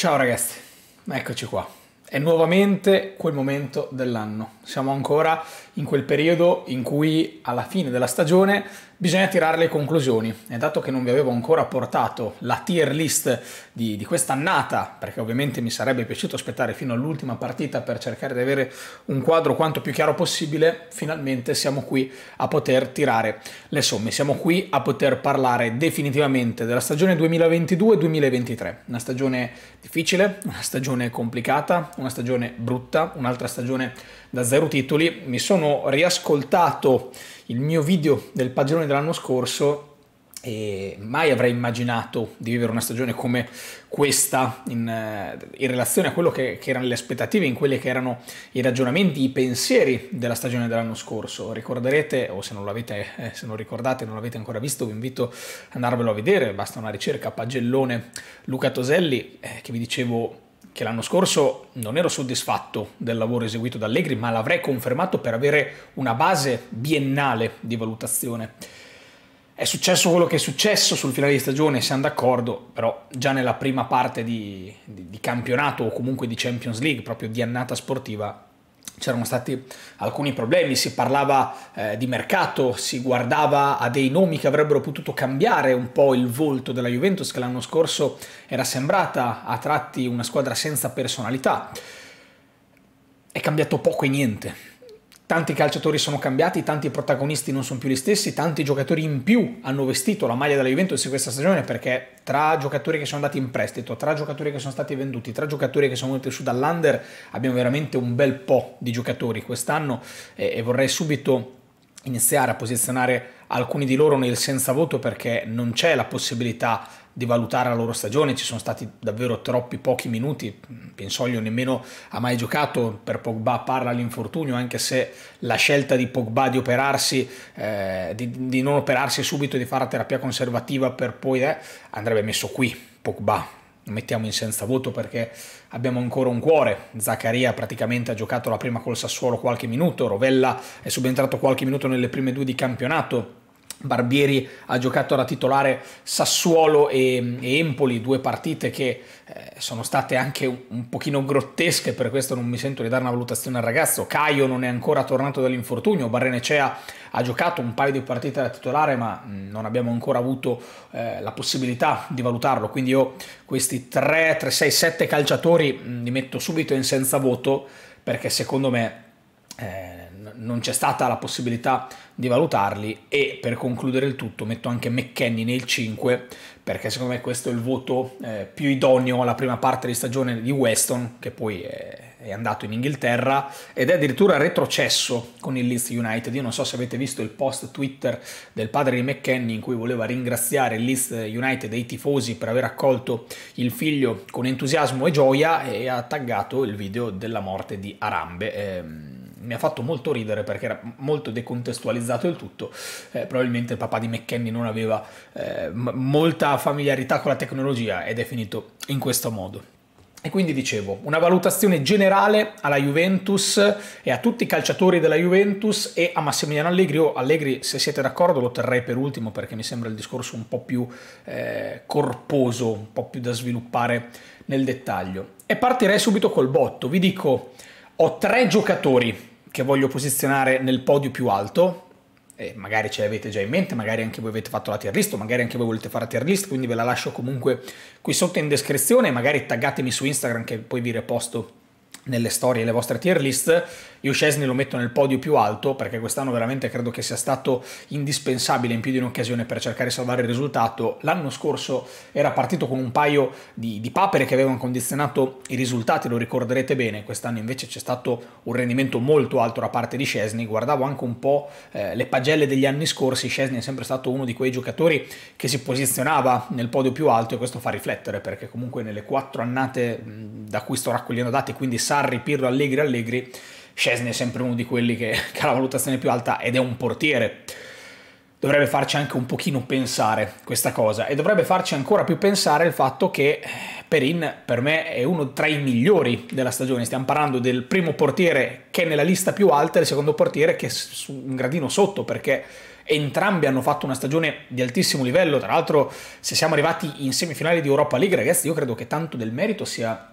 Ciao ragazzi, eccoci qua. È nuovamente quel momento dell'anno. Siamo ancora in quel periodo in cui alla fine della stagione bisogna tirare le conclusioni. E dato che non vi avevo ancora portato la tier list di, di quest'annata, perché ovviamente mi sarebbe piaciuto aspettare fino all'ultima partita per cercare di avere un quadro quanto più chiaro possibile, finalmente siamo qui a poter tirare le somme. Siamo qui a poter parlare definitivamente della stagione 2022-2023. Una stagione difficile, una stagione complicata una stagione brutta, un'altra stagione da zero titoli. Mi sono riascoltato il mio video del pagellone dell'anno scorso e mai avrei immaginato di vivere una stagione come questa in, eh, in relazione a quello che, che, erano le aspettative, in quelli che erano i ragionamenti, i pensieri della stagione dell'anno scorso. Ricorderete, o se non, l'avete, eh, se non ricordate, non l'avete ancora visto, vi invito ad andarvelo a vedere, basta una ricerca, pagellone Luca Toselli, eh, che vi dicevo che l'anno scorso non ero soddisfatto del lavoro eseguito da Allegri, ma l'avrei confermato per avere una base biennale di valutazione. È successo quello che è successo sul finale di stagione, siamo d'accordo, però già nella prima parte di, di, di campionato o comunque di Champions League, proprio di annata sportiva, c'erano stati alcuni problemi, si parlava eh, di mercato, si guardava a dei nomi che avrebbero potuto cambiare un po' il volto della Juventus che l'anno scorso era sembrata a tratti una squadra senza personalità. È cambiato poco e niente tanti calciatori sono cambiati, tanti protagonisti non sono più gli stessi, tanti giocatori in più hanno vestito la maglia della Juventus in questa stagione perché tra giocatori che sono andati in prestito, tra giocatori che sono stati venduti, tra giocatori che sono venuti su dall'under, abbiamo veramente un bel po' di giocatori quest'anno e, e vorrei subito iniziare a posizionare alcuni di loro nel senza voto perché non c'è la possibilità di valutare la loro stagione, ci sono stati davvero troppi pochi minuti, Pensoglio nemmeno ha mai giocato, per Pogba parla l'infortunio, anche se la scelta di Pogba di operarsi, eh, di, di, non operarsi subito, di fare la terapia conservativa per poi eh, andrebbe messo qui, Pogba, lo mettiamo in senza voto perché abbiamo ancora un cuore. Zaccaria praticamente ha giocato la prima col Sassuolo qualche minuto, Rovella è subentrato qualche minuto nelle prime due di campionato. Barbieri ha giocato da titolare Sassuolo e, e Empoli, due partite che eh, sono state anche un, un, pochino grottesche, per questo non mi sento di dare una valutazione al ragazzo. Caio non è ancora tornato dall'infortunio, Barrenecea ha giocato un paio di partite da titolare, ma mm, non abbiamo ancora avuto eh, la possibilità di valutarlo. Quindi io questi 3, 3, 6, 7 calciatori mh, mm, li metto subito in senza voto, perché secondo me eh, non c'è stata la possibilità di valutarli e per concludere il tutto metto anche McKenny nel 5 perché secondo me questo è il voto eh, più idoneo alla prima parte di stagione di Weston che poi è, è, andato in Inghilterra ed è addirittura retrocesso con il Leeds United io non so se avete visto il post Twitter del padre di McKenny in cui voleva ringraziare il Leeds United e i tifosi per aver accolto il figlio con entusiasmo e gioia e ha taggato il video della morte di Arambe ehm, mi ha fatto molto ridere perché era molto decontestualizzato il tutto. Eh, probabilmente il papà di McKenny non aveva eh, m- molta familiarità con la tecnologia ed è finito in questo modo. E quindi dicevo, una valutazione generale alla Juventus e a tutti i calciatori della Juventus e a Massimiliano Allegri. Io oh, Allegri, se siete d'accordo, lo terrei per ultimo perché mi sembra il discorso un po' più eh, corposo, un po' più da sviluppare nel dettaglio. E partirei subito col botto. Vi dico ho tre giocatori che voglio posizionare nel podio più alto, e magari ce l'avete già in mente, magari anche voi avete fatto la tier list, o magari anche voi volete fare la tier list, quindi ve la lascio comunque qui sotto in descrizione, magari taggatemi su Instagram che poi vi riposto nelle storie le vostre tier list io Scesni lo metto nel podio più alto perché quest'anno veramente credo che sia stato indispensabile in più di un'occasione per cercare di salvare il risultato. L'anno scorso era partito con un paio di, di papere che avevano condizionato i risultati, lo ricorderete bene, quest'anno invece c'è stato un rendimento molto alto da parte di Scesni, guardavo anche un po' eh, le pagelle degli anni scorsi, Scesni è sempre stato uno di quei giocatori che si posizionava nel podio più alto e questo fa riflettere perché comunque nelle quattro annate da cui sto raccogliendo dati, quindi Sarri, Pirlo, Allegri, Allegri, Scesne è sempre uno di quelli che, che ha la valutazione più alta ed è un portiere dovrebbe farci anche un pochino pensare questa cosa e dovrebbe farci ancora più pensare il fatto che Perin per me è uno tra i migliori della stagione, stiamo parlando del primo portiere che è nella lista più alta e del secondo portiere che è su un gradino sotto perché entrambi hanno fatto una stagione di altissimo livello, tra l'altro se siamo arrivati in semifinale di Europa League ragazzi io credo che tanto del merito sia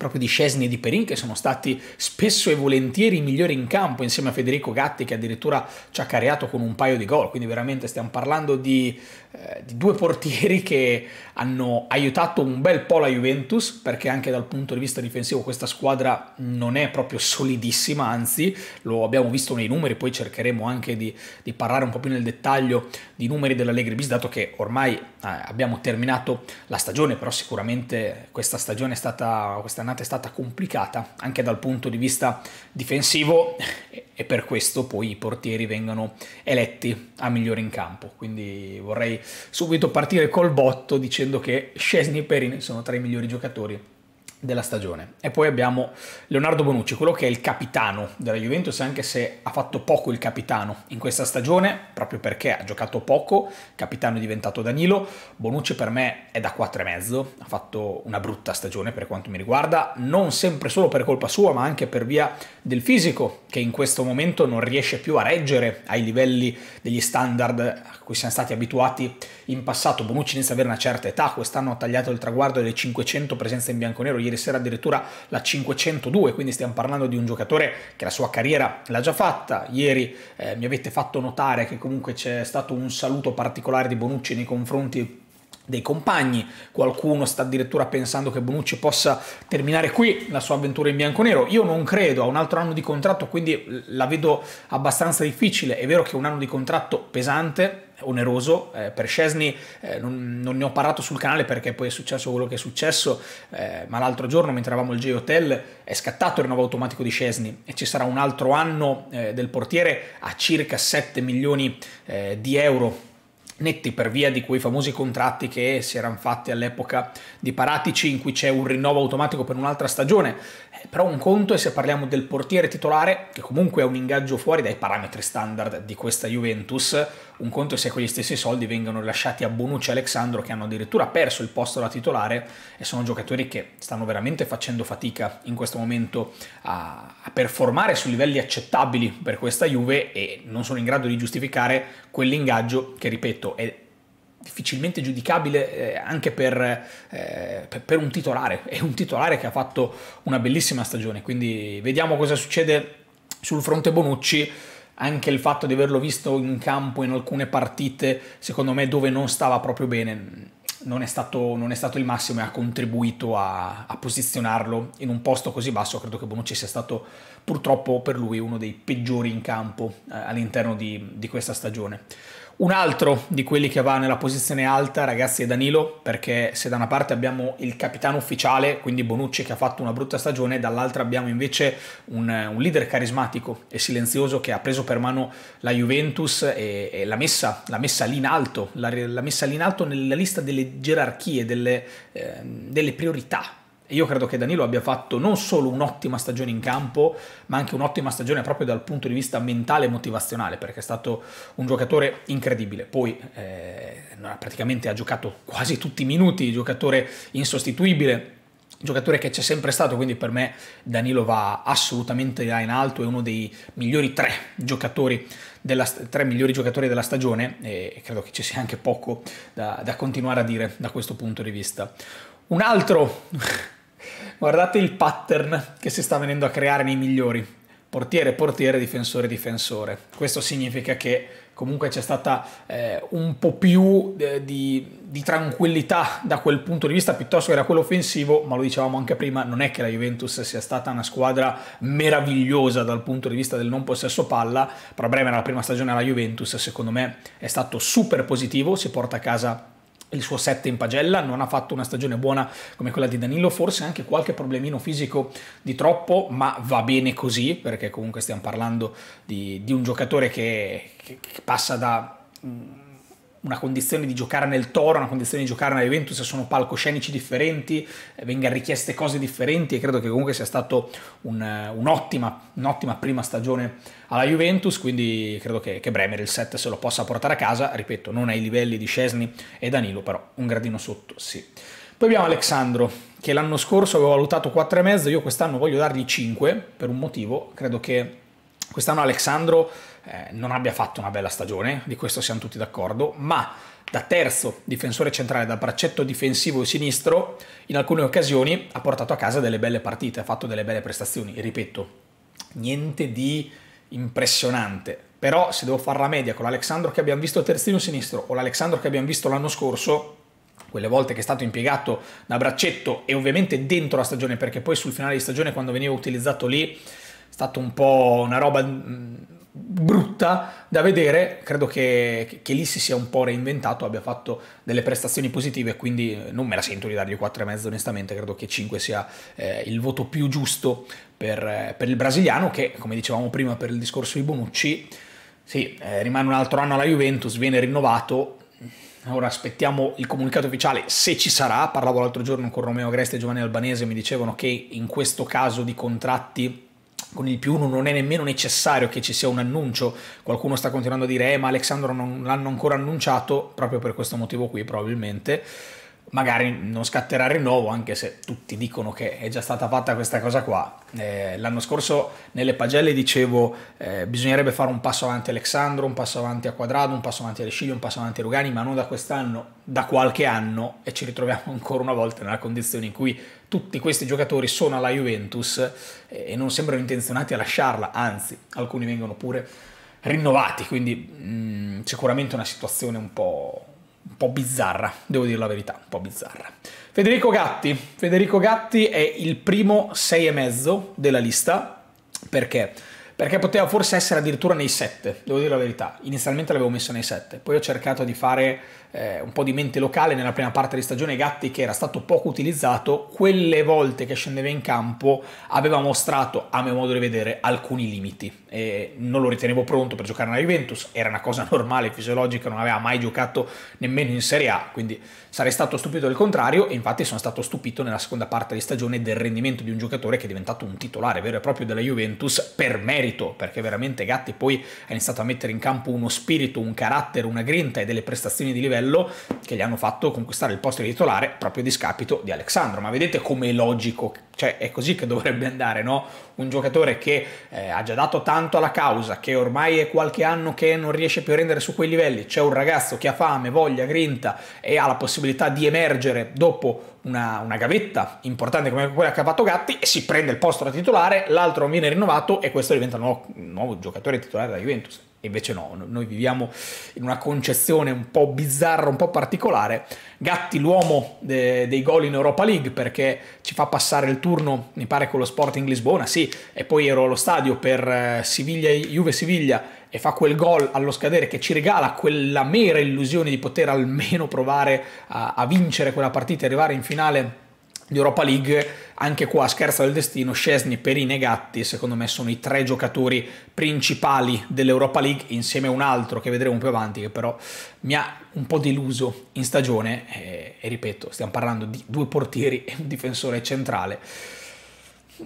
proprio di Scesni e di Perin, che sono stati spesso e volentieri i migliori in campo, insieme a Federico Gatti, che addirittura ci ha cariato con un paio di gol. Quindi veramente stiamo parlando di, eh, di due portieri che hanno aiutato un bel po' la Juventus, perché anche dal punto di vista difensivo questa squadra non è proprio solidissima, anzi lo abbiamo visto nei numeri, poi cercheremo anche di, di parlare un po' più nel dettaglio di numeri dell'Allegri Bis, dato che ormai eh, abbiamo terminato la stagione, però sicuramente questa stagione è stata, questa giornata è stata complicata anche dal punto di vista difensivo e per questo poi i portieri vengono eletti a migliore in campo. Quindi vorrei subito partire col botto dicendo che Scesni e Perin sono tra i migliori giocatori della stagione. E poi abbiamo Leonardo Bonucci, quello che è il capitano della Juventus, anche se ha fatto poco il capitano in questa stagione, proprio perché ha giocato poco, capitano è diventato Danilo. Bonucci per me è da 4,5, ha fatto una brutta stagione per quanto mi riguarda, non sempre solo per colpa sua, ma anche per via del fisico, che in questo momento non riesce più a reggere ai livelli degli standard a cui siamo stati abituati in passato. Bonucci inizia ad avere una certa età, quest'anno ha tagliato il traguardo delle 500 presenze in bianco-nero, ieri sera addirittura la 502, quindi stiamo parlando di un giocatore che la sua carriera l'ha già fatta. Ieri eh, mi avete fatto notare che comunque c'è stato un saluto particolare di Bonucci nei confronti dei compagni. Qualcuno sta addirittura pensando che Bonucci possa terminare qui la sua avventura in bianconero. Io non credo, ha un altro anno di contratto, quindi la vedo abbastanza difficile. È vero che è un anno di contratto pesante, oneroso. Eh, per Scesni eh, non, non, ne ho parlato sul canale perché poi è successo quello che è successo, eh, ma l'altro giorno mentre eravamo al J-Hotel è scattato il rinnovo automatico di Scesni e ci sarà un altro anno eh, del portiere a circa 7 milioni eh, di euro netti per via di quei famosi contratti che si erano fatti all'epoca di Paratici in cui c'è un rinnovo automatico per un'altra stagione eh, però un conto è se parliamo del portiere titolare, che comunque è un ingaggio fuori dai parametri standard di questa Juventus, un conto è se quegli stessi soldi vengono lasciati a Bonucci e Alessandro che hanno addirittura perso il posto da titolare e sono giocatori che stanno veramente facendo fatica in questo momento a, a performare su livelli accettabili per questa Juve e non sono in grado di giustificare quell'ingaggio che, ripeto, è difficilmente giudicabile eh, anche per, eh, per, un titolare, è un titolare che ha fatto una bellissima stagione, quindi vediamo cosa succede sul fronte Bonucci, anche il fatto di averlo visto in campo in alcune partite, secondo me dove non stava proprio bene, non è stato, non è stato il massimo e ha contribuito a, a posizionarlo in un posto così basso, credo che Bonucci sia stato purtroppo per lui uno dei peggiori in campo eh, all'interno di, di questa stagione. Un altro di quelli che va nella posizione alta, ragazzi, è Danilo, perché se da una parte abbiamo il capitano ufficiale, quindi Bonucci che ha fatto una brutta stagione, dall'altra abbiamo invece un, un leader carismatico e silenzioso che ha preso per mano la Juventus e, e l'ha, messa, messa, lì in alto, l'ha, messa lì in alto nella lista delle gerarchie, delle, eh, delle priorità e io credo che Danilo abbia fatto non solo un'ottima stagione in campo, ma anche un'ottima stagione proprio dal punto di vista mentale e motivazionale, perché è stato un giocatore incredibile. Poi eh, praticamente ha giocato quasi tutti i minuti, giocatore insostituibile giocatore che c'è sempre stato, quindi per me Danilo va assolutamente là in alto, è uno dei migliori tre giocatori della, tre migliori giocatori della stagione e credo che ci sia anche poco da, da continuare a dire da questo punto di vista. Un altro Guardate il pattern che si sta venendo a creare nei migliori. Portiere, portiere, difensore, difensore. Questo significa che comunque c'è stata eh, un po' più eh, di, di, tranquillità da quel punto di vista piuttosto che da quello offensivo, ma lo dicevamo anche prima, non è che la Juventus sia stata una squadra meravigliosa dal punto di vista del non possesso palla, però Bremer la prima stagione alla Juventus secondo me è stato super positivo, si porta a casa il suo 7 in pagella, non ha fatto una stagione buona come quella di Danilo, forse anche qualche problemino fisico di troppo, ma va bene così, perché comunque stiamo parlando di, di un giocatore che, che, che passa da mm, una condizione di giocare nel Toro, una condizione di giocare nella Juventus, sono palcoscenici differenti, eh, venga richieste cose differenti e credo che comunque sia stata un, eh, un'ottima, un'ottima, prima stagione alla Juventus, quindi credo che, che, Bremer il 7 se lo possa portare a casa, ripeto, non ai livelli di Cesni e Danilo, però un gradino sotto sì. Poi abbiamo Alexandro, che l'anno scorso avevo valutato 4,5, io quest'anno voglio dargli 5 per un motivo, credo che quest'anno Alexandro eh, non abbia fatto una bella stagione, di questo siamo tutti d'accordo, ma da terzo difensore centrale, da braccetto difensivo sinistro, in alcune occasioni ha portato a casa delle belle partite, ha fatto delle belle prestazioni, ripeto, niente di impressionante. Però se devo fare la media con l'Alexandro che abbiamo visto terzino sinistro o l'Alexandro che abbiamo visto l'anno scorso, quelle volte che è stato impiegato da braccetto e ovviamente dentro la stagione, perché poi sul finale di stagione quando veniva utilizzato lì è stato un po' una roba mm, brutta da vedere, credo che, che lì si sia un po' reinventato, abbia fatto delle prestazioni positive, quindi eh, non me la sento di dargli 4,5 onestamente, credo che 5 sia eh, il voto più giusto per, eh, per, il brasiliano che, come dicevamo prima per il discorso di Bonucci, sì, eh, rimane un altro anno alla Juventus, viene rinnovato, Ora aspettiamo il comunicato ufficiale se ci sarà. Parlavo l'altro giorno con Romeo Agresti e Giovanni Albanese, mi dicevano che in questo caso di contratti con il più uno non è nemmeno necessario che ci sia un annuncio, qualcuno sta continuando a dire eh ma Alexandro non l'hanno ancora annunciato proprio per questo motivo qui probabilmente, magari non scatterà rinnovo anche se tutti dicono che è già stata fatta questa cosa qua. Eh, l'anno scorso nelle pagelle dicevo eh, bisognerebbe fare un passo avanti a Alexandro, un passo avanti a Quadrado, un passo avanti a Resciglia, un passo avanti a Rugani, ma non da quest'anno, da qualche anno e ci ritroviamo ancora una volta nella condizione in cui tutti questi giocatori sono alla Juventus eh, e non sembrano intenzionati a lasciarla, anzi alcuni vengono pure rinnovati, quindi mh, mm, sicuramente una situazione un po', un po' bizzarra, devo dire la verità, un po' bizzarra. Federico Gatti, Federico Gatti è il primo 6,5 della lista perché perché poteva forse essere addirittura nei 7, devo dire la verità. Inizialmente l'avevo messo nei 7, poi ho cercato di fare eh, un po' di mente locale nella prima parte di stagione Gatti che era stato poco utilizzato, quelle volte che scendeva in campo aveva mostrato, a mio modo di vedere, alcuni limiti. E non lo ritenevo pronto per giocare nella Juventus, era una cosa normale, fisiologica, non aveva mai giocato nemmeno in Serie A, quindi sarei stato stupito del contrario e infatti sono stato stupito nella seconda parte di stagione del rendimento di un giocatore che è diventato un titolare vero e proprio della Juventus per merito merito, perché veramente Gatti poi ha iniziato a mettere in campo uno spirito, un carattere, una grinta e delle prestazioni di livello che gli hanno fatto conquistare il posto di titolare proprio a discapito di Alexandro. Ma vedete come è logico, cioè è così che dovrebbe andare, no? Un giocatore che eh, ha già dato tanto alla causa, che ormai è qualche anno che non riesce più a rendere su quei livelli, c'è un ragazzo che ha fame, voglia, grinta e ha la possibilità di emergere dopo un una, una, gavetta importante come quella che ha fatto Gatti e si prende il posto da titolare, l'altro viene rinnovato e questo diventa un nuovo, nuovo giocatore titolare della Juventus. E invece no, noi viviamo in una concezione un po' bizzarra, un po' particolare. Gatti l'uomo de, dei gol in Europa League perché ci fa passare il turno, mi pare con lo Sporting Lisbona, sì, e poi ero allo stadio per eh, Siviglia, Juve Siviglia e fa quel gol allo scadere che ci regala quella mera illusione di poter almeno provare a, a vincere quella partita e arrivare in finale di Europa League, anche qua scherza del destino, Scesni, Perini e Gatti secondo me sono i tre giocatori principali dell'Europa League insieme a un altro che vedremo più avanti che però mi ha un po' deluso in stagione e, eh, e ripeto stiamo parlando di due portieri e un difensore centrale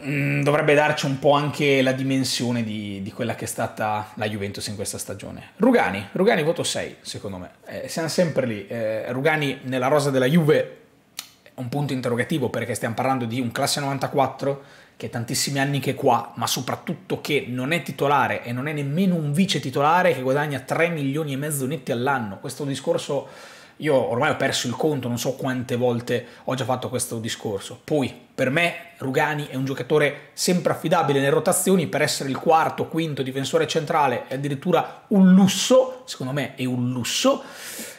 Mm, dovrebbe darci un po' anche la dimensione di, di, quella che è stata la Juventus in questa stagione. Rugani, Rugani voto 6 secondo me, eh, siamo sempre lì, eh, Rugani nella rosa della Juve è un punto interrogativo perché stiamo parlando di un classe 94 che è tantissimi anni che è qua, ma soprattutto che non è titolare e non è nemmeno un vice titolare che guadagna 3 milioni e mezzo netti all'anno. Questo è un discorso io ormai ho perso il conto, non so quante volte ho già fatto questo discorso. Poi, per me, Rugani è un giocatore sempre affidabile nelle rotazioni, per essere il quarto, quinto difensore centrale è addirittura un lusso, secondo me è un lusso,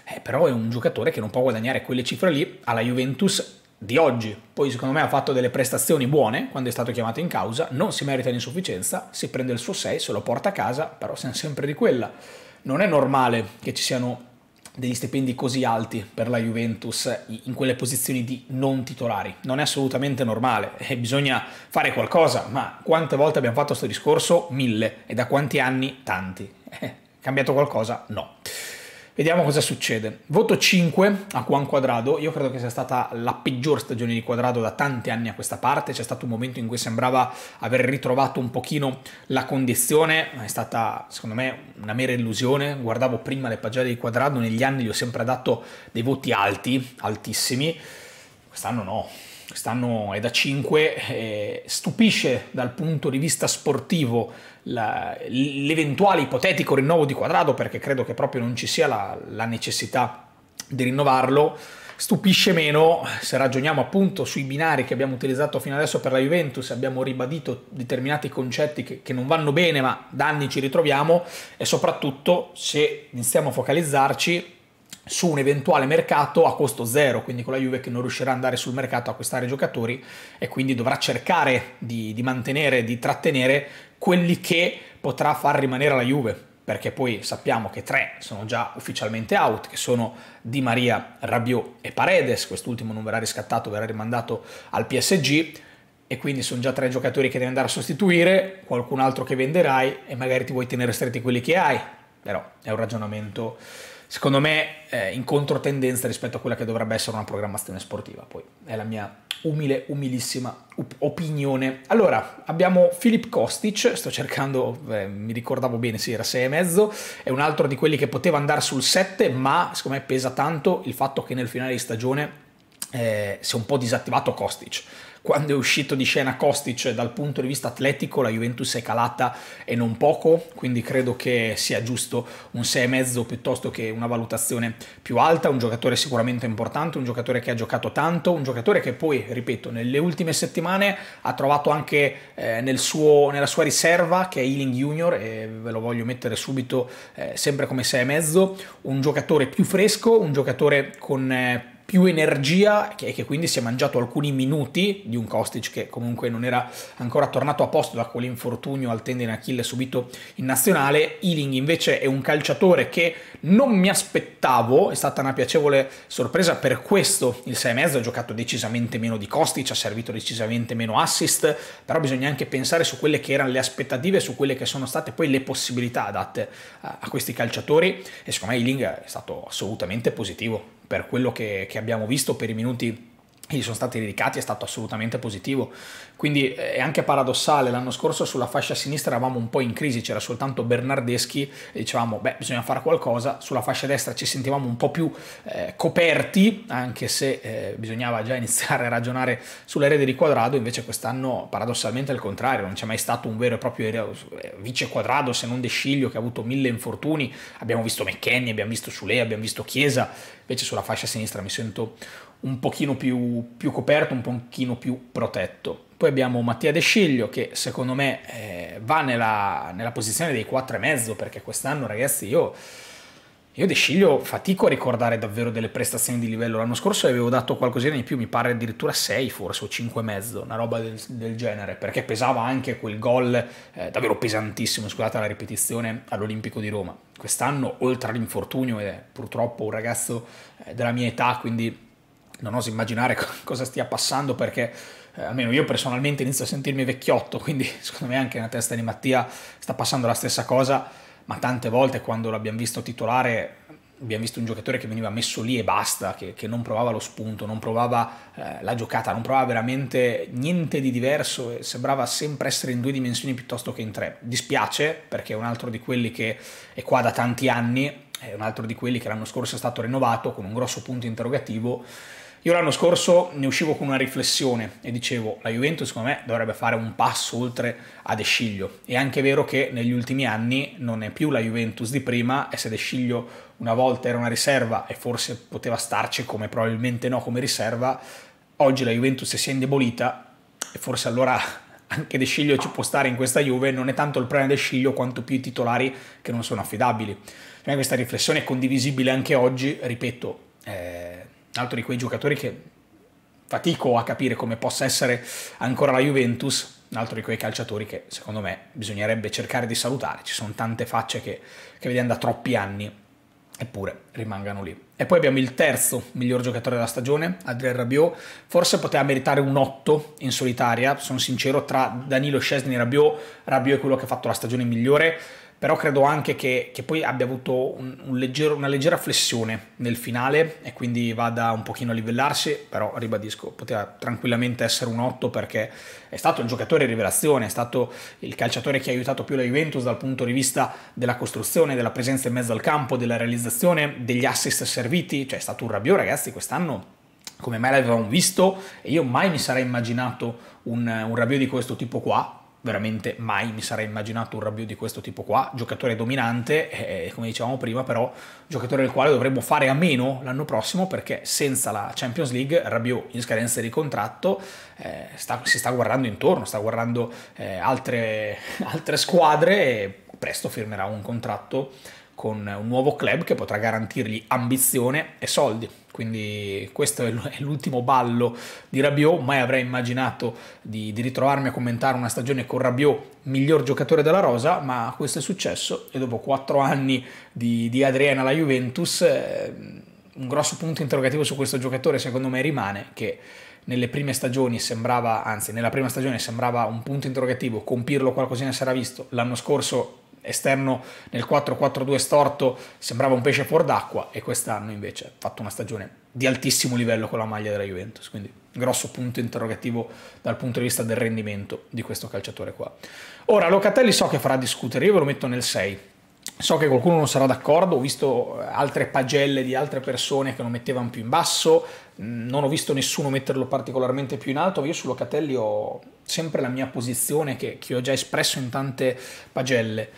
eh, però è un giocatore che non può guadagnare quelle cifre lì alla Juventus di oggi. Poi secondo me ha fatto delle prestazioni buone quando è stato chiamato in causa, non si merita l'insufficienza, si prende il suo 6, se lo porta a casa, però siamo sempre di quella. Non è normale che ci siano degli stipendi così alti per la Juventus in quelle posizioni di non titolari. Non è assolutamente normale e eh, bisogna fare qualcosa, ma quante volte abbiamo fatto questo discorso? Mille. E da quanti anni? Tanti. È eh, cambiato qualcosa? No. Vediamo cosa succede. Voto 5 a Juan Quadrado, io credo che sia stata la peggior stagione di Quadrado da tanti anni a questa parte, c'è stato un momento in cui sembrava aver ritrovato un pochino la condizione, è stata secondo me una mera illusione, guardavo prima le pagelle di Quadrado, negli anni gli ho sempre dato dei voti alti, altissimi, quest'anno no, quest'anno è da 5, eh, stupisce dal punto di vista sportivo la, l'eventuale ipotetico rinnovo di quadrato, perché credo che proprio non ci sia la, la necessità di rinnovarlo, stupisce meno se ragioniamo appunto sui binari che abbiamo utilizzato fino adesso per la Juventus, abbiamo ribadito determinati concetti che, che non vanno bene ma da anni ci ritroviamo e soprattutto se iniziamo a focalizzarci su un eventuale mercato a costo zero, quindi con la Juve che non riuscirà ad andare sul mercato a acquistare giocatori e quindi dovrà cercare di, di mantenere, di trattenere quelli che potrà far rimanere la Juve, perché poi sappiamo che tre sono già ufficialmente out, che sono Di Maria, Rabiot e Paredes, quest'ultimo non verrà riscattato, verrà rimandato al PSG, e quindi sono già tre giocatori che devi andare a sostituire, qualcun altro che venderai e magari ti vuoi tenere stretti quelli che hai, però è un ragionamento secondo me eh, in controtendenza rispetto a quella che dovrebbe essere una programmazione sportiva. Poi è la mia umile, umilissima opinione. Allora, abbiamo Filip Kostic, sto cercando, eh, mi ricordavo bene, sì, era 6,5, è un altro di quelli che poteva andare sul 7, ma secondo me pesa tanto il fatto che nel finale di stagione eh, si è un po' disattivato Kostic quando è uscito di scena Kostic dal punto di vista atletico la Juventus è calata e non poco, quindi credo che sia giusto un 6,5 piuttosto che una valutazione più alta, un giocatore sicuramente importante, un giocatore che ha giocato tanto, un giocatore che poi, ripeto, nelle ultime settimane ha trovato anche eh, nel suo, nella sua riserva che è Ealing Junior e ve lo voglio mettere subito eh, sempre come 6,5, un giocatore più fresco, un giocatore con... Eh, più energia e che quindi si è mangiato alcuni minuti di un Kostic che comunque non era ancora tornato a posto da quell'infortunio al tendine Achille subito in nazionale. Ealing invece è un calciatore che non mi aspettavo, è stata una piacevole sorpresa per questo il 6,5 ha giocato decisamente meno di Kostic, ha servito decisamente meno assist, però bisogna anche pensare su quelle che erano le aspettative, su quelle che sono state poi le possibilità adatte a questi calciatori e secondo me Ealing è stato assolutamente positivo per quello che, che abbiamo visto, per i minuti gli sono stati dedicati è stato assolutamente positivo. Quindi eh, è anche paradossale, l'anno scorso sulla fascia sinistra eravamo un po' in crisi, c'era soltanto Bernardeschi e dicevamo beh bisogna fare qualcosa, sulla fascia destra ci sentivamo un po' più eh, coperti, anche se eh, bisognava già iniziare a ragionare sulle reti di quadrado, invece quest'anno paradossalmente è il contrario, non c'è mai stato un vero e proprio eh, vice quadrado se non De Sciglio che ha avuto mille infortuni, abbiamo visto McKenny, abbiamo visto Sule, abbiamo visto Chiesa, invece sulla fascia sinistra mi sento un pochino più, più coperto, un pochino più protetto. Poi abbiamo Mattia De Sciglio che secondo me eh, va nella, nella, posizione dei e mezzo perché quest'anno ragazzi io, io De Sciglio fatico a ricordare davvero delle prestazioni di livello. L'anno scorso avevo dato qualcosina di più, mi pare addirittura 6 forse o e mezzo, una roba del, del, genere perché pesava anche quel gol eh, davvero pesantissimo, scusate la ripetizione, all'Olimpico di Roma. Quest'anno oltre all'infortunio è purtroppo un ragazzo eh, della mia età quindi non oso immaginare cosa stia passando perché eh, almeno io personalmente inizio a sentirmi vecchiotto, quindi secondo me anche nella testa di Mattia sta passando la stessa cosa, ma tante volte quando l'abbiamo visto titolare abbiamo visto un giocatore che veniva messo lì e basta, che, che non provava lo spunto, non provava eh, la giocata, non provava veramente niente di diverso e sembrava sempre essere in due dimensioni piuttosto che in tre. Dispiace perché è un altro di quelli che è qua da tanti anni, è un altro di quelli che l'anno scorso è stato rinnovato con un grosso punto interrogativo io l'anno scorso ne uscivo con una riflessione e dicevo la Juventus secondo me dovrebbe fare un passo oltre ad Esciglio. È anche vero che negli ultimi anni non è più la Juventus di prima e se De Sciglio una volta era una riserva e forse poteva starci come probabilmente no come riserva, oggi la Juventus si è indebolita e forse allora anche De Sciglio ci può stare in questa Juve, non è tanto il problema De Sciglio quanto più i titolari che non sono affidabili. Per cioè, me questa riflessione è condivisibile anche oggi, ripeto, eh, altro di quei giocatori che fatico a capire come possa essere ancora la Juventus, un altro di quei calciatori che secondo me bisognerebbe cercare di salutare, ci sono tante facce che, che vediamo da troppi anni eppure rimangano lì. E poi abbiamo il terzo miglior giocatore della stagione, Adrien Rabiot, forse poteva meritare un 8 in solitaria, sono sincero, tra Danilo Scesni e Rabiot, Rabiot è quello che ha fatto la stagione migliore, però credo anche che, che poi abbia avuto un, un leggero, una leggera flessione nel finale e quindi vada un pochino a livellarsi, però ribadisco, poteva tranquillamente essere un 8 perché è stato il giocatore rivelazione, è stato il calciatore che ha aiutato più la Juventus dal punto di vista della costruzione, della presenza in mezzo al campo, della realizzazione, degli assist serviti, cioè è stato un rabbio ragazzi quest'anno come mai l'avevamo visto e io mai mi sarei immaginato un, un rabbio di questo tipo qua veramente mai mi sarei immaginato un Rabiot di questo tipo qua, giocatore dominante, eh, come dicevamo prima però, giocatore del quale dovremmo fare a meno l'anno prossimo perché senza la Champions League Rabiot in scadenza di contratto eh, sta, si sta guardando intorno, sta guardando eh, altre, altre squadre e presto firmerà un contratto con un nuovo club che potrà garantirgli ambizione e soldi. Quindi questo è l'ultimo ballo di Rabiot, mai avrei immaginato di, di, ritrovarmi a commentare una stagione con Rabiot miglior giocatore della rosa, ma questo è successo e dopo quattro anni di, di Adriana alla Juventus eh, un grosso punto interrogativo su questo giocatore secondo me rimane che nelle prime stagioni sembrava, anzi nella prima stagione sembrava un punto interrogativo, compirlo qualcosina sarà visto, l'anno scorso esterno nel 4-4-2 storto sembrava un pesce fuor d'acqua e quest'anno invece ha fatto una stagione di altissimo livello con la maglia della Juventus, quindi grosso punto interrogativo dal punto di vista del rendimento di questo calciatore qua. Ora Locatelli so che farà discutere, io ve lo metto nel 6. So che qualcuno non sarà d'accordo, ho visto eh, altre pagelle di altre persone che lo mettevano più in basso, mm, non ho visto nessuno metterlo particolarmente più in alto, io su Locatelli ho sempre la mia posizione che, che ho già espresso in tante pagelle.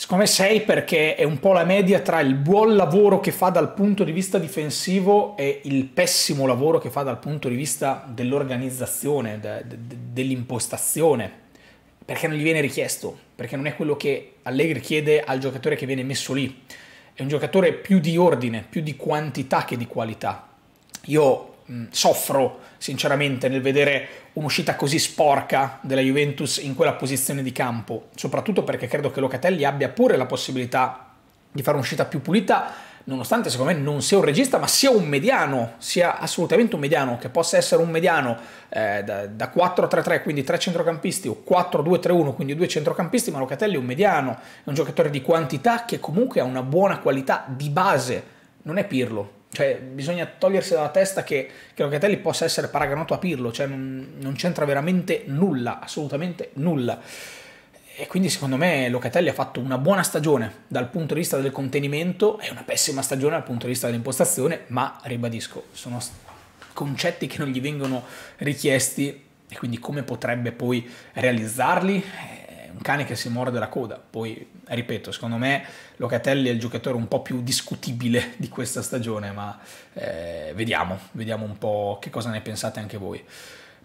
Secondo me 6 perché è un po' la media tra il buon lavoro che fa dal punto di vista difensivo e il pessimo lavoro che fa dal punto di vista dell'organizzazione, de, de, dell'impostazione, perché non gli viene richiesto, perché non è quello che Allegri chiede al giocatore che viene messo lì. È un giocatore più di ordine, più di quantità che di qualità. Io mh, soffro sinceramente, nel vedere un'uscita così sporca della Juventus in quella posizione di campo, soprattutto perché credo che Locatelli abbia pure la possibilità di fare un'uscita più pulita, nonostante secondo me non sia un regista, ma sia un mediano, sia assolutamente un mediano, che possa essere un mediano eh, da, da 4-3-3, quindi tre centrocampisti, o 4-2-3-1, quindi due centrocampisti, ma Locatelli è un mediano, è un giocatore di quantità che comunque ha una buona qualità di base, non è Pirlo, cioè, bisogna togliersi dalla testa che, che Locatelli possa essere paragonato a Pirlo, cioè non, non c'entra veramente nulla, assolutamente nulla. E quindi secondo me Locatelli ha fatto una buona stagione dal punto di vista del contenimento e una pessima stagione dal punto di vista dell'impostazione, ma ribadisco, sono concetti che non gli vengono richiesti e quindi come potrebbe poi realizzarli? È un cane che si morde la coda, poi ripeto, secondo me Locatelli è il giocatore un po' più discutibile di questa stagione, ma eh, vediamo, vediamo un po' che cosa ne pensate anche voi.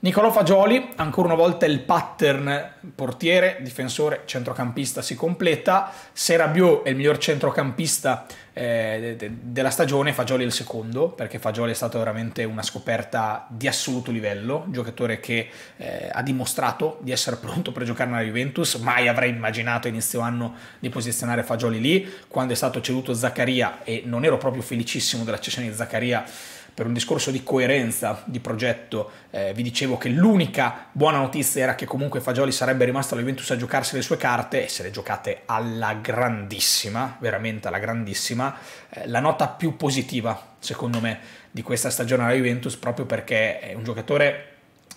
Nicolò Fagioli, ancora una volta il pattern portiere, difensore, centrocampista si completa. Serabio è il miglior centrocampista eh, de de della stagione, Fagioli è il secondo, perché Fagioli è stata veramente una scoperta di assoluto livello, un giocatore che eh, ha dimostrato di essere pronto per giocare nella Juventus, mai avrei immaginato inizio anno di posizionare Fagioli lì, quando è stato ceduto Zaccaria e non ero proprio felicissimo della cessione di Zaccaria per un discorso di coerenza di progetto, eh, vi dicevo che l'unica buona notizia era che comunque Fagioli sarebbe rimasto alla Juventus a giocarsi le sue carte e se le giocate alla grandissima, veramente alla grandissima, eh, la nota più positiva secondo me di questa stagione alla Juventus proprio perché è un giocatore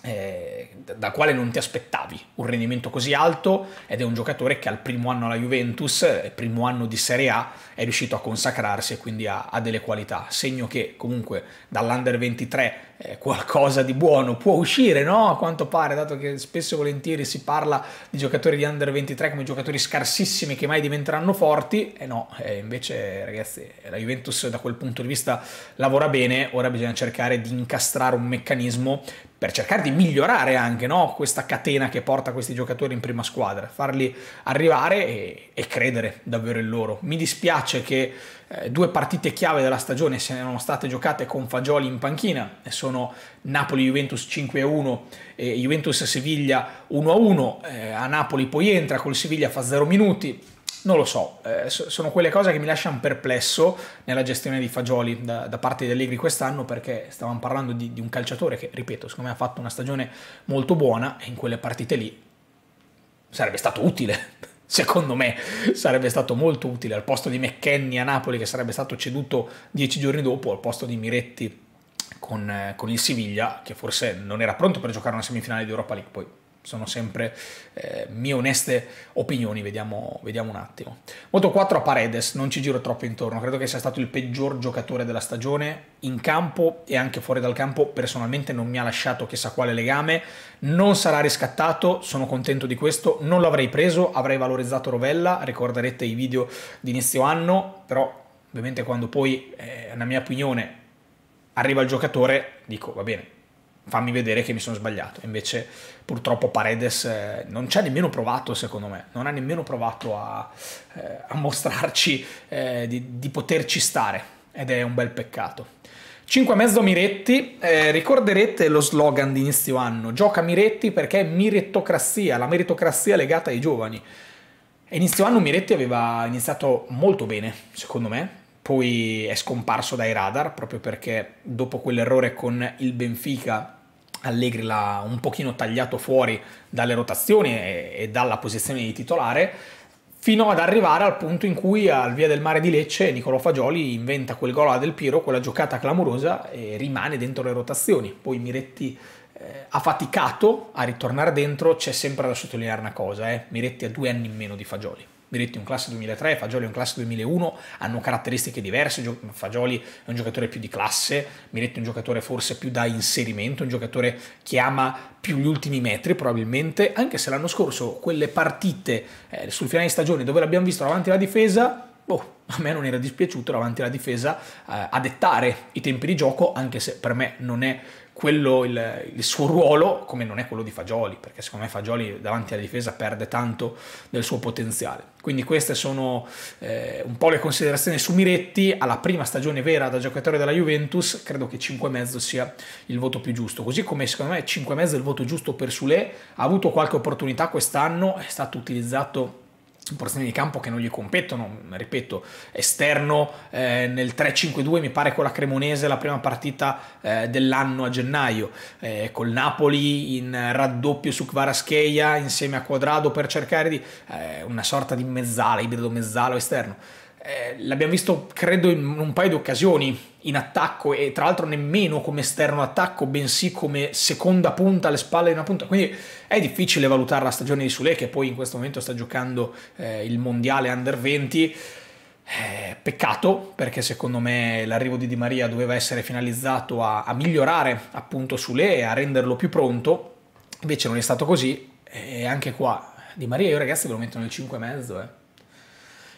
eh, da quale non ti aspettavi un rendimento così alto ed è un giocatore che al primo anno alla Juventus, eh, primo anno di Serie A, è riuscito a consacrarsi e quindi ha, ha delle qualità. Segno che comunque dall'Under 23 eh, qualcosa di buono può uscire, no? A quanto pare, dato che spesso e volentieri si parla di giocatori di under 23 come giocatori scarsissimi che mai diventeranno forti, e no, eh, invece ragazzi, la Juventus da quel punto di vista lavora bene, ora bisogna cercare di incastrare un meccanismo per cercare di migliorare anche no? questa catena che porta questi giocatori in prima squadra, farli arrivare e, e credere davvero in loro. Mi dispiace che eh, due partite chiave della stagione se ne erano state giocate con Fagioli in panchina, sono Napoli-Juventus 5-1 e Juventus-Siviglia 1-1, eh, a Napoli poi entra, col Siviglia fa 0 minuti, non lo so, eh, sono quelle cose che mi lasciano perplesso nella gestione di Fagioli da, da parte di Allegri quest'anno perché stavamo parlando di, di un calciatore che, ripeto, secondo me ha fatto una stagione molto buona e in quelle partite lì sarebbe stato utile secondo me sarebbe stato molto utile al posto di McKenny a Napoli che sarebbe stato ceduto dieci giorni dopo al posto di Miretti con, eh, con il Siviglia che forse non era pronto per giocare una semifinale di Europa League poi sono sempre eh, mie oneste opinioni, vediamo, vediamo, un attimo. Voto 4 a Paredes, non ci giro troppo intorno, credo che sia stato il peggior giocatore della stagione in campo e anche fuori dal campo, personalmente non mi ha lasciato chissà quale legame, non sarà riscattato, sono contento di questo, non l'avrei preso, avrei valorizzato Rovella, ricorderete i video di inizio anno, però ovviamente quando poi, eh, una mia opinione, arriva il giocatore, dico va bene, fammi vedere che mi sono sbagliato. Invece purtroppo Paredes eh, non ci ha nemmeno provato, secondo me, non ha nemmeno provato a, eh, a mostrarci eh, di, di, poterci stare ed è un bel peccato. 5 e mezzo Miretti, eh, ricorderete lo slogan di inizio anno, gioca Miretti perché è meritocrazia, la meritocrazia legata ai giovani. Inizio anno Miretti aveva iniziato molto bene, secondo me, poi è scomparso dai radar proprio perché dopo quell'errore con il Benfica Allegri l'ha un pochino tagliato fuori dalle rotazioni e, e dalla posizione di titolare, fino ad arrivare al punto in cui al Via del Mare di Lecce Niccolò Fagioli inventa quel gol a Del Piro, quella giocata clamorosa e rimane dentro le rotazioni. Poi Miretti eh, ha faticato a ritornare dentro, c'è sempre da sottolineare una cosa, eh? Miretti ha due anni in meno di Fagioli. Beretti è un classe 2003, Fagioli è un classe 2001, hanno caratteristiche diverse, Fagioli è un giocatore più di classe, Miretti è un giocatore forse più da inserimento, un giocatore che ama più gli ultimi metri probabilmente, anche se l'anno scorso quelle partite eh, sul finale di stagione dove l'abbiamo visto davanti alla difesa, boh, a me non era dispiaciuto davanti alla difesa eh, a dettare i tempi di gioco, anche se per me non è quello, il, il, suo ruolo come non è quello di Fagioli, perché secondo me Fagioli davanti alla difesa perde tanto del suo potenziale. Quindi queste sono eh, un po' le considerazioni su Miretti, alla prima stagione vera da giocatore della Juventus credo che 5,5 sia il voto più giusto, così come secondo me 5,5 è il voto giusto per Sule, ha avuto qualche opportunità quest'anno, è stato utilizzato porzioni di campo che non gli competono, ripeto, esterno eh, nel 3-5-2 mi pare con la Cremonese la prima partita eh, dell'anno a gennaio, eh, col Napoli in raddoppio su Kvarascheia insieme a Quadrado per cercare di eh, una sorta di mezzala, ibrido mezzala esterno. Eh, l'abbiamo visto credo in un paio di occasioni in attacco e tra l'altro nemmeno come esterno attacco bensì come seconda punta alle spalle di una punta quindi è difficile valutare la stagione di Sule che poi in questo momento sta giocando eh, il mondiale under 20 eh, peccato perché secondo me l'arrivo di Di Maria doveva essere finalizzato a, a migliorare appunto Sule e a renderlo più pronto invece non è stato così e anche qua Di Maria io ragazzi ve lo metto nel 5,5 eh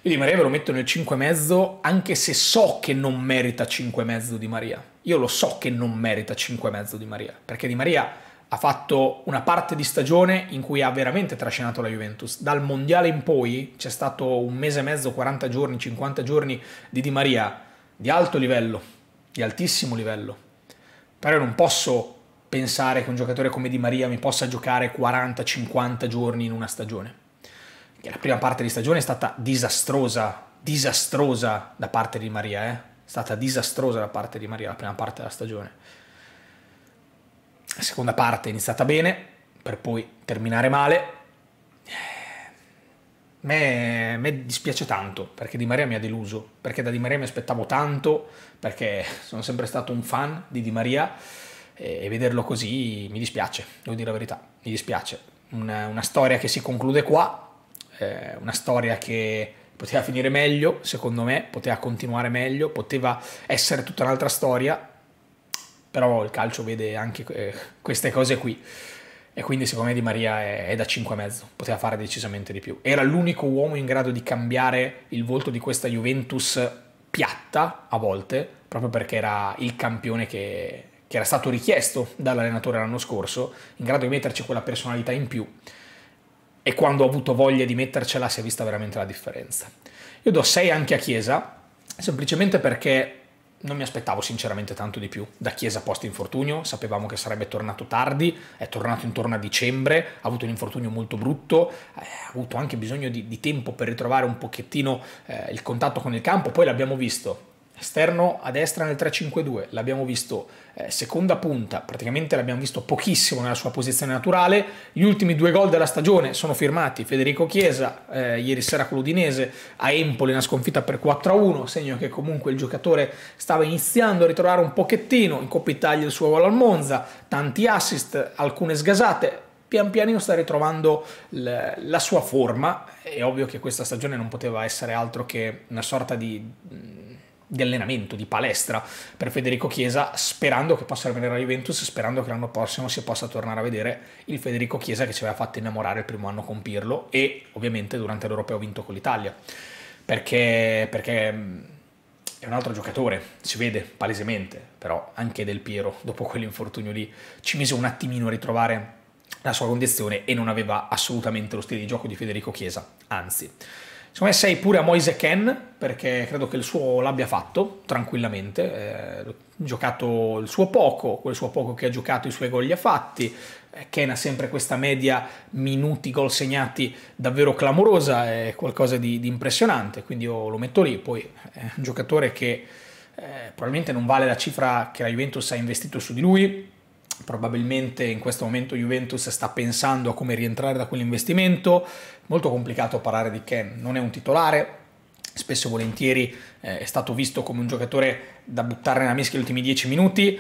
io Di Maria ve lo metto nel 5,5 anche se so che non merita 5,5 Di Maria. Io lo so che non merita 5,5 Di Maria, perché Di Maria ha fatto una parte di stagione in cui ha veramente trascinato la Juventus. Dal mondiale in poi c'è stato un mese e mezzo, 40 giorni, 50 giorni di Di Maria di alto livello, di altissimo livello. Però io non posso pensare che un giocatore come Di Maria mi possa giocare 40-50 giorni in una stagione che la prima parte di stagione è stata disastrosa, disastrosa da parte di Maria, eh? è stata disastrosa da parte di Maria la prima parte della stagione. La seconda parte è iniziata bene, per poi terminare male. A eh, me, me, dispiace tanto perché Di Maria mi ha deluso, perché da Di Maria mi aspettavo tanto, perché sono sempre stato un fan di Di Maria e, e vederlo così mi dispiace, devo dire la verità, mi dispiace. una, una storia che si conclude qua, eh, una storia che poteva finire meglio, secondo me, poteva continuare meglio, poteva essere tutta un'altra storia, però il calcio vede anche eh, queste cose qui. E quindi secondo me Di Maria è, è da 5,5, poteva fare decisamente di più. Era l'unico uomo in grado di cambiare il volto di questa Juventus piatta a volte, proprio perché era il campione che, che era stato richiesto dall'allenatore l'anno scorso, in grado di metterci quella personalità in più e quando ho avuto voglia di mettercela si è vista veramente la differenza. Io do 6 anche a Chiesa, semplicemente perché non mi aspettavo sinceramente tanto di più da Chiesa post infortunio, sapevamo che sarebbe tornato tardi, è tornato intorno a dicembre, ha avuto un infortunio molto brutto, eh, ha avuto anche bisogno di, di, tempo per ritrovare un pochettino eh, il contatto con il campo, poi l'abbiamo visto esterno a destra nel 3-5-2, l'abbiamo visto eh, seconda punta, praticamente l'abbiamo visto pochissimo nella sua posizione naturale, gli ultimi due gol della stagione sono firmati Federico Chiesa, eh, ieri sera con l'Udinese, a Empoli una sconfitta per 4-1, segno che comunque il giocatore stava iniziando a ritrovare un pochettino, in Coppa Italia il suo gol al Monza, tanti assist, alcune sgasate, pian pianino sta ritrovando la sua forma, è ovvio che questa stagione non poteva essere altro che una sorta di mm, di allenamento, di palestra per Federico Chiesa, sperando che possa venire alla Juventus, sperando che l'anno prossimo si possa tornare a vedere il Federico Chiesa che ci aveva fatto innamorare il primo anno con Pirlo e ovviamente durante l'Europeo vinto con l'Italia, perché, perché mm, è un altro giocatore, si vede palesemente, però anche Del Piero dopo quell'infortunio lì ci mise un attimino a ritrovare la sua condizione e non aveva assolutamente lo stile di gioco di Federico Chiesa, anzi. Secondo me sei pure a Moise Ken, perché credo che il suo l'abbia fatto tranquillamente. Eh, giocato il suo poco, quel suo poco che ha giocato, i suoi gol li ha fatti. Eh, Ken ha sempre questa media minuti gol segnati davvero clamorosa, è qualcosa di, di impressionante, quindi io lo metto lì. Poi è eh, un giocatore che eh, probabilmente non vale la cifra che la Juventus ha investito su di lui, probabilmente in questo momento Juventus sta pensando a come rientrare da quell'investimento, molto complicato parlare di Ken, non è un titolare, spesso e volentieri eh, è stato visto come un giocatore da buttare nella mischia gli ultimi 10 minuti,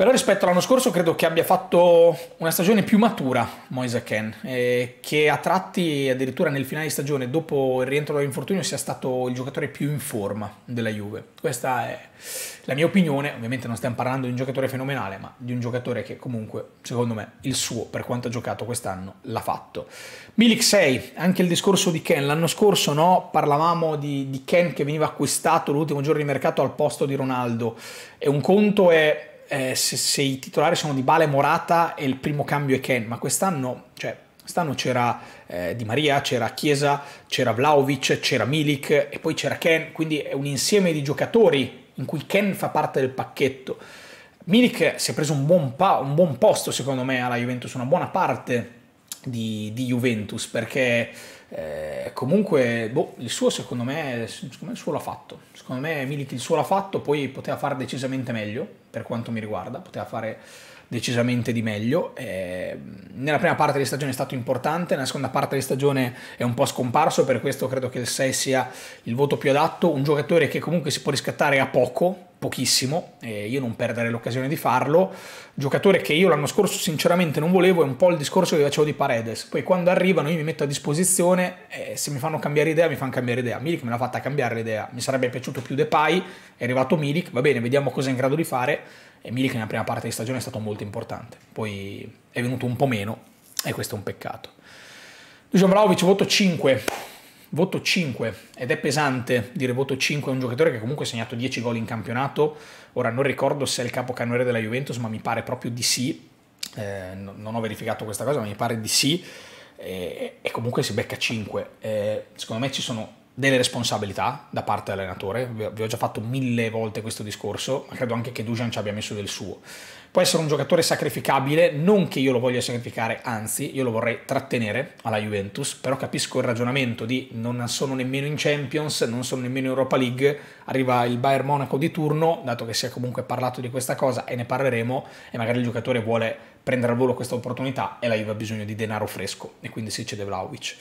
però rispetto all'anno scorso credo che abbia fatto una stagione più matura Moise Ken, eh, che a tratti addirittura nel finale di stagione, dopo il rientro dall'infortunio, sia stato il giocatore più in forma della Juve. Questa è la mia opinione, ovviamente non stiamo parlando di un giocatore fenomenale, ma di un giocatore che comunque, secondo me, il suo, per quanto ha giocato quest'anno, l'ha fatto. Milik 6, anche il discorso di Ken, l'anno scorso no, parlavamo di, di Ken che veniva acquistato l'ultimo giorno di mercato al posto di Ronaldo, e un conto è eh, se, se, i titolari sono di Bale Morata e il primo cambio è Ken, ma quest'anno, cioè, quest'anno c'era eh, Di Maria, c'era Chiesa, c'era Vlaovic, c'era Milik e poi c'era Ken, quindi è un insieme di giocatori in cui Ken fa parte del pacchetto. Milik si è preso un buon, un buon posto, secondo me, alla Juventus, una buona parte di, di Juventus, perché eh, comunque, boh, il suo secondo me, secondo me il suo l'ha fatto. Secondo me Milik il suo l'ha fatto, poi poteva fare decisamente meglio, per quanto mi riguarda, poteva fare decisamente di meglio. Eh, nella prima parte di stagione è stato importante, nella seconda parte di stagione è un po' scomparso, per questo credo che il 6 sia il voto più adatto. Un giocatore che comunque si può riscattare a poco, pochissimo, eh, io non perderei l'occasione di farlo. Giocatore che io l'anno scorso sinceramente non volevo, è un po' il discorso che facevo di Paredes. Poi quando arrivano io mi metto a disposizione e se mi fanno cambiare idea mi fanno cambiare idea. Milik me l'ha fatta cambiare l'idea, mi sarebbe piaciuto più Depay, è arrivato Milik, va bene, vediamo cosa è in grado di fare. E Milik nella prima parte di stagione è stato molto importante, poi è venuto un po' meno e questo è un peccato. Dusan Vlaovic voto 5. Voto 5, ed è pesante dire voto 5 a un giocatore che comunque ha segnato 10 gol in campionato, ora non ricordo se è il capocannoniere della Juventus, ma mi pare proprio di sì, eh, non ho verificato questa cosa, ma mi pare di sì, eh, e comunque si becca 5. Eh, secondo me ci sono delle responsabilità da parte dell'allenatore, vi ho già fatto mille volte questo discorso, ma credo anche che Dujan ci abbia messo del suo può essere un giocatore sacrificabile, non che io lo voglia sacrificare, anzi io lo vorrei trattenere alla Juventus, però capisco il ragionamento di non sono nemmeno in Champions, non sono nemmeno in Europa League, arriva il Bayern Monaco di turno, dato che si è comunque parlato di questa cosa e ne parleremo, e magari il giocatore vuole prendere al volo questa opportunità e la Juve ha bisogno di denaro fresco e quindi si cede Vlaovic.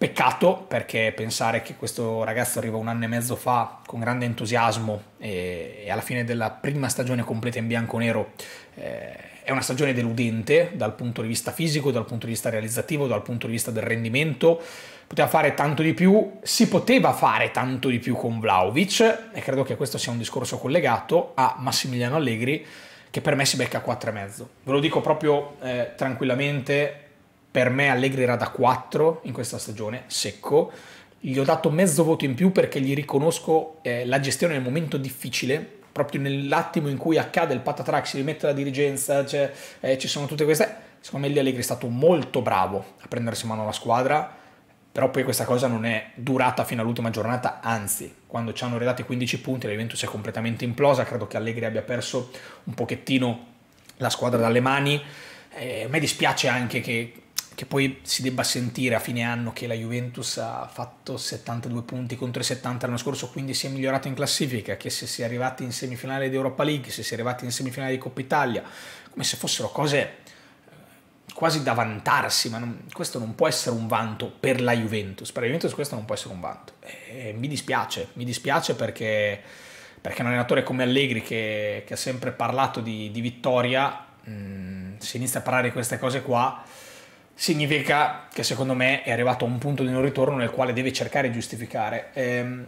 Peccato perché pensare che questo ragazzo arriva un anno e mezzo fa con grande entusiasmo e, alla fine della prima stagione completa in bianco-nero eh, è una stagione deludente dal punto di vista fisico, dal punto di vista realizzativo, dal punto di vista del rendimento. Poteva fare tanto di più, si poteva fare tanto di più con Vlaovic e credo che questo sia un discorso collegato a Massimiliano Allegri che per me si becca a 4,5. Ve lo dico proprio eh, tranquillamente, per me Allegri era da 4 in questa stagione, secco. Gli ho dato mezzo voto in più perché gli riconosco eh, la gestione nel momento difficile, proprio nell'attimo in cui accade il patatrack, si rimette la dirigenza, cioè, eh, ci sono tutte queste... Secondo me gli Allegri è stato molto bravo a prendersi in mano la squadra, però poi questa cosa non è durata fino all'ultima giornata, anzi, quando ci hanno redato 15 punti la Juventus è completamente implosa, credo che Allegri abbia perso un pochettino la squadra dalle mani. Eh, a me dispiace anche che che poi si debba sentire a fine anno che la Juventus ha fatto 72 punti contro i 70 l'anno scorso, quindi si è migliorata in classifica, che se si è arrivati in semifinale di Europa League, se si è arrivati in semifinale di Coppa Italia, come se fossero cose eh, quasi da vantarsi, ma non, questo non può essere un vanto per la Juventus, per la Juventus questo non può essere un vanto. E mi dispiace, mi dispiace perché, perché un allenatore come Allegri che, che ha sempre parlato di, di vittoria, mh, mm, si inizia a parlare di queste cose qua, significa che secondo me è arrivato a un punto di non ritorno nel quale deve cercare di giustificare. Ehm,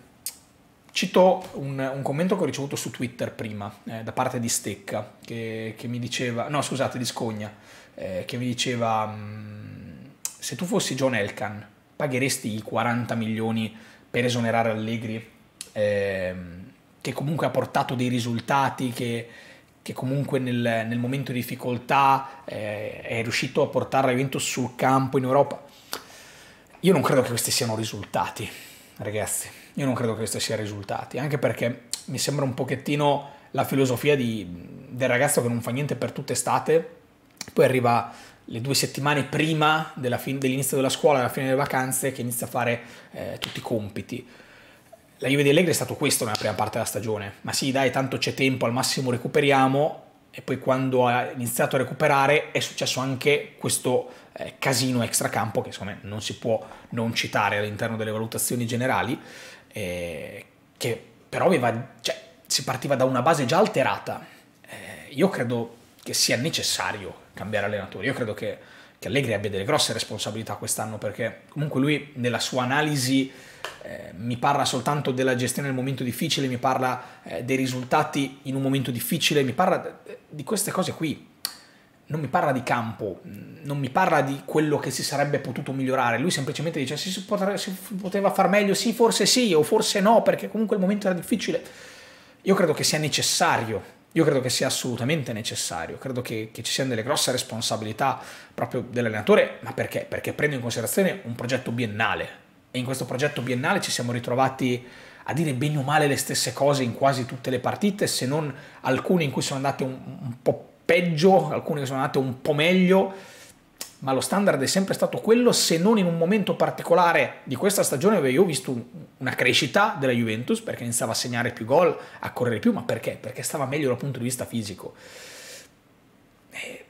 cito un, un, commento che ho ricevuto su Twitter prima, eh, da parte di Stecca, che, che, mi diceva, no scusate, di Scogna, eh, che mi diceva, mm, se tu fossi John Elkan, pagheresti i 40 milioni per esonerare Allegri, eh, che comunque ha portato dei risultati che che comunque nel, nel momento di difficoltà eh, è riuscito a portare la Juventus sul campo in Europa. Io non credo che questi siano risultati, ragazzi. Io non credo che questi siano risultati, anche perché mi sembra un pochettino la filosofia di, del ragazzo che non fa niente per tutta estate, poi arriva le due settimane prima dell'inizio della scuola, alla fine delle vacanze, che inizia a fare eh, tutti i compiti la Juve di Allegri è stato questo nella prima parte della stagione. Ma sì, dai, tanto c'è tempo, al massimo recuperiamo. E poi quando ha iniziato a recuperare è successo anche questo eh, casino extracampo, che secondo me non si può non citare all'interno delle valutazioni generali, eh, che però aveva, cioè, si partiva da una base già alterata. Eh, io credo che sia necessario cambiare allenatore. Io credo che, che Allegri abbia delle grosse responsabilità quest'anno, perché comunque lui nella sua analisi eh, mi parla soltanto della gestione nel momento difficile, mi parla eh, dei risultati in un momento difficile, mi parla eh, di queste cose qui. Non mi parla di campo, mm, non mi parla di quello che si sarebbe potuto migliorare. Lui semplicemente dice si, si, si poteva far meglio, sì, forse sì, o forse no, perché comunque il momento era difficile. Io credo che sia necessario io credo che sia assolutamente necessario, credo che, che, ci siano delle grosse responsabilità proprio dell'allenatore, ma perché? Perché prendo in considerazione un progetto biennale, e in questo progetto biennale ci siamo ritrovati a dire bene o male le stesse cose in quasi tutte le partite, se non alcune in cui sono andate un, un po' peggio, alcune che sono andate un po' meglio, ma lo standard è sempre stato quello, se non in un momento particolare di questa stagione dove io ho visto una crescita della Juventus, perché iniziava a segnare più gol, a correre più, ma perché? Perché stava meglio dal punto di vista fisico. E,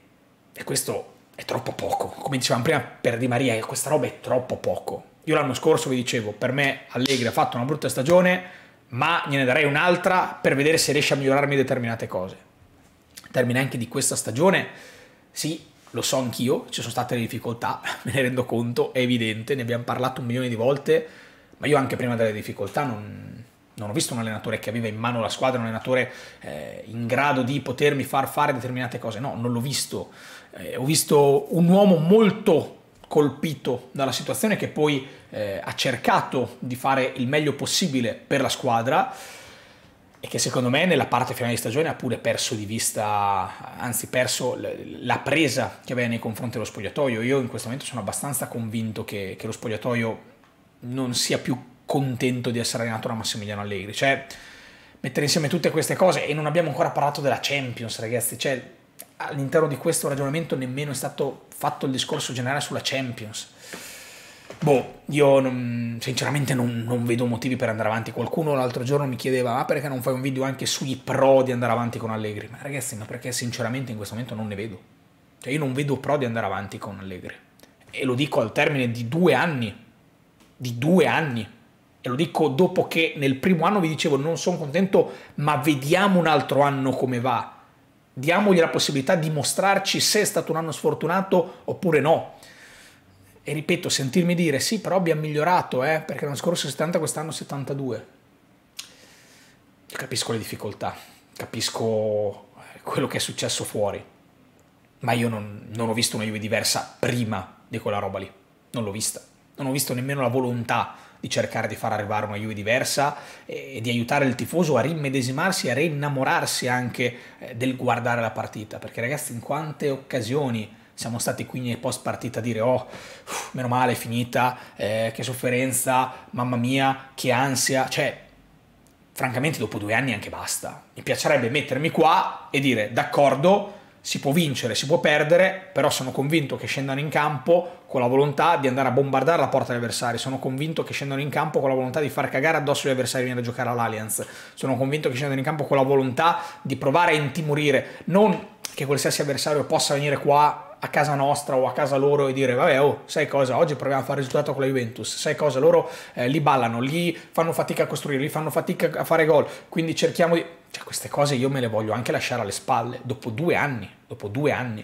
e questo è troppo poco, come dicevamo prima per Di Maria, questa roba è troppo poco io l'anno scorso vi dicevo, per me Allegri ha fatto una brutta stagione, ma gliene darei un'altra per vedere se riesce a migliorarmi determinate cose. Termine anche di questa stagione, sì, lo so anch'io, ci sono state le difficoltà, me ne rendo conto, è evidente, ne abbiamo parlato un milione di volte, ma io anche prima delle difficoltà non, non ho visto un allenatore che aveva in mano la squadra, un allenatore eh, in grado di potermi far fare determinate cose, no, non l'ho visto. Eh, ho visto un uomo molto colpito dalla situazione che poi eh, ha cercato di fare il meglio possibile per la squadra e che secondo me nella parte finale di stagione ha pure perso di vista, anzi perso la presa che aveva nei confronti dello spogliatoio. Io in questo momento sono abbastanza convinto che, che lo spogliatoio non sia più contento di essere allenato da Massimiliano Allegri. Cioè, mettere insieme tutte queste cose e non abbiamo ancora parlato della Champions, ragazzi. Cioè, all'interno di questo ragionamento nemmeno è stato fatto il discorso generale sulla Champions. Boh, io non, sinceramente non, non, vedo motivi per andare avanti. Qualcuno l'altro giorno mi chiedeva, ah, perché non fai un video anche sui pro di andare avanti con Allegri? Ma ragazzi, ma perché sinceramente in questo momento non ne vedo. Cioè io non vedo pro di andare avanti con Allegri. E lo dico al termine di due anni. Di due anni. E lo dico dopo che nel primo anno vi dicevo non sono contento, ma vediamo un altro anno come va diamogli la possibilità di mostrarci se è stato un anno sfortunato oppure no. E ripeto, sentirmi dire sì, però abbiamo migliorato, eh, perché l'anno scorso 70, quest'anno 72. Io capisco le difficoltà, capisco eh, quello che è successo fuori, ma io non, non ho visto una Juve diversa prima di quella roba lì, non l'ho vista, non ho visto nemmeno la volontà di cercare di far arrivare una Juve diversa e, di aiutare il tifoso a rimedesimarsi e a reinnamorarsi anche eh, del guardare la partita, perché ragazzi in quante occasioni siamo stati qui nei post partita a dire oh meno male è finita eh, che sofferenza mamma mia che ansia cioè francamente dopo due anni anche basta mi piacerebbe mettermi qua e dire d'accordo si può vincere, si può perdere, però sono convinto che scendano in campo con la volontà di andare a bombardare la porta degli avversari, sono convinto che scendano in campo con la volontà di far cagare addosso gli avversari venire a giocare all'Allianz, sono convinto che scendano in campo con la volontà di provare a intimorire, non che qualsiasi avversario possa venire qua a casa nostra o a casa loro e dire vabbè oh sai cosa oggi proviamo a fare risultato con la Juventus sai cosa loro eh, li ballano li fanno fatica a costruire li fanno fatica a fare gol quindi cerchiamo di cioè, queste cose io me le voglio anche lasciare alle spalle dopo due anni. Dopo due anni.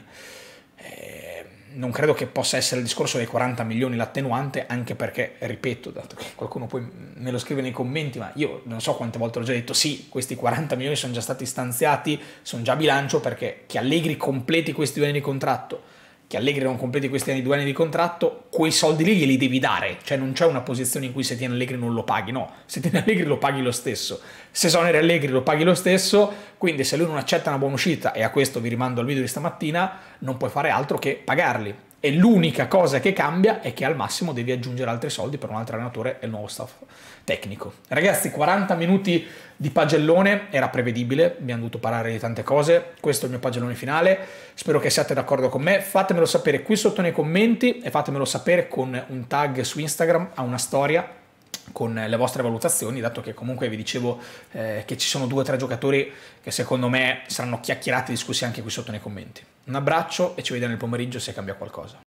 Eh, non credo che possa essere il discorso dei 40 milioni l'attenuante, anche perché, ripeto, dato che qualcuno poi me lo scrive nei commenti, ma io non so quante volte l'ho già detto, sì, questi 40 milioni sono già stati stanziati, sono già bilancio, perché che Allegri completi questi due anni di contratto che Allegri non completi questi anni, due anni di contratto, quei soldi lì glieli devi dare, cioè non c'è una posizione in cui se tieni Allegri non lo paghi, no, se tieni Allegri lo paghi lo stesso, se Soneri Allegri lo paghi lo stesso, quindi se lui non accetta una buona uscita, e a questo vi rimando al video di stamattina, non puoi fare altro che pagarli, e l'unica cosa che cambia è che al massimo devi aggiungere altri soldi per un altro allenatore e il nuovo staff tecnico. Ragazzi, 40 minuti di pagellone era prevedibile, abbiamo dovuto parlare di tante cose, questo è il mio pagellone finale, spero che siate d'accordo con me, fatemelo sapere qui sotto nei commenti e fatemelo sapere con un tag su Instagram a una storia con le vostre valutazioni, dato che comunque vi dicevo eh, che ci sono due o tre giocatori che secondo me saranno chiacchierati e discussi anche qui sotto nei commenti. Un abbraccio e ci vediamo nel pomeriggio se cambia qualcosa.